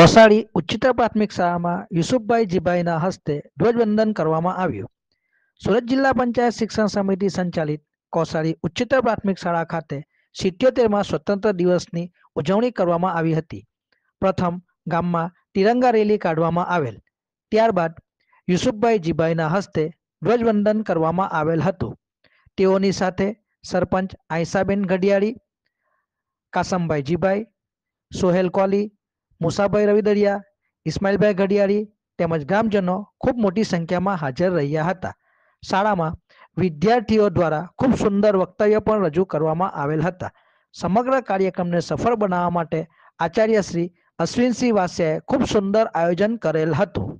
કોસારી ઉચ્ચતર પ્રાથમિક શાળામાં યુસુફભાઈ જીભાઈના હસ્તે ધ્વજવંદન કરવામાં આવ્યું સુરત જિલ્લા પંચાયત શિક્ષણ સમિતિ સંચાલિત કોસારી ઉચ્ચતર પ્રાથમિક શાળા ખાતે 77 માં સ્વતંત્ર દિવસની ઉજવણી કરવામાં આવી હતી પ્રથમ ગામમાં તિરંગા રેલી કાઢવામાં આવેલ ત્યારબાદ યુસુફભાઈ જીભાઈના હસ્તે ધ્વજવંદન કરવામાં આવેલ હતું તેઓની સાથે સરપંચ આઈસાબેન ઘડિયાળી કાસમભાઈ જીભાઈ સોહેલ કોલી મુસાભાઈ રવિદરિયા ઇસ્માઇલભાઈ ઘડિયાળી તેમજ ગ્રામજનો ખૂબ મોટી સંખ્યામાં હાજર રહ્યા હતા શાળામાં વિદ્યાર્થીઓ દ્વારા ખૂબ સુંદર વક્તવ્ય પણ રજૂ કરવામાં આવેલ હતા સમગ્ર કાર્યક્રમને સફળ બનાવવા માટે આચાર્ય શ્રી અશ્વિનસિંહ વાસ્યાએ ખૂબ સુંદર આયોજન કરેલ હતું